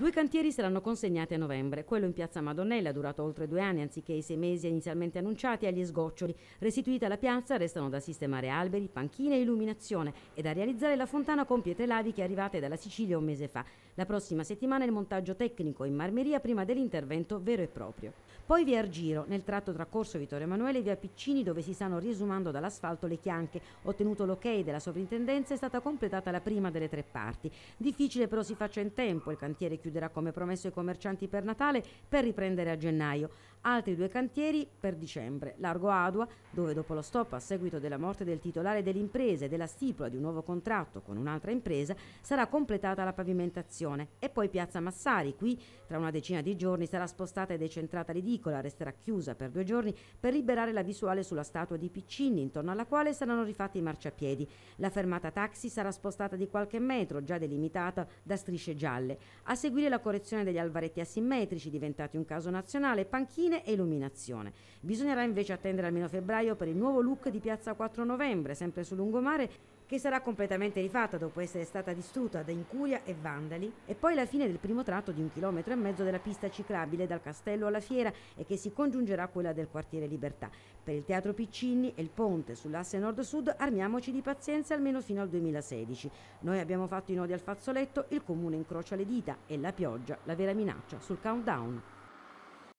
Due cantieri saranno consegnati a novembre. Quello in piazza Madonnella, durato oltre due anni anziché i sei mesi inizialmente annunciati, agli sgoccioli. Restituita la piazza, restano da sistemare alberi, panchine e illuminazione e da realizzare la fontana con pietre laviche arrivate dalla Sicilia un mese fa. La prossima settimana il montaggio tecnico in marmeria prima dell'intervento vero e proprio. Poi via Argiro, nel tratto tra Corso Vittorio Emanuele e via Piccini, dove si stanno riesumando dall'asfalto le chianche. Ottenuto l'ok della sovrintendenza, è stata completata la prima delle tre parti. Difficile però si faccia in tempo, il cantiere chiuso chiuderà come promesso i commercianti per Natale per riprendere a gennaio altri due cantieri per dicembre, largo Adua, dove dopo lo stop a seguito della morte del titolare dell'impresa e della stipula di un nuovo contratto con un'altra impresa, sarà completata la pavimentazione e poi Piazza Massari, qui tra una decina di giorni sarà spostata e decentrata ridicola, resterà chiusa per due giorni per liberare la visuale sulla statua di Piccini, intorno alla quale saranno rifatti i marciapiedi. La fermata taxi sarà spostata di qualche metro, già delimitata da strisce gialle. A seguire la correzione degli alvaretti asimmetrici, diventati un caso nazionale, panchine ventilazione e illuminazione. Bisognerà invece attendere almeno febbraio per il nuovo look di Piazza 4 Novembre, sempre sul lungomare, che sarà completamente rifatta dopo essere stata distrutta da incuria e vandali, e poi la fine del primo tratto di un chilometro e mezzo della pista ciclabile dal castello alla fiera e che si congiungerà a quella del quartiere Libertà. Per il Teatro Piccinni e il ponte sull'asse nord-sud armiamoci di pazienza almeno fino al 2016. Noi abbiamo fatto i nodi al fazzoletto, il comune incrocia le dita e la pioggia, la vera minaccia sul countdown.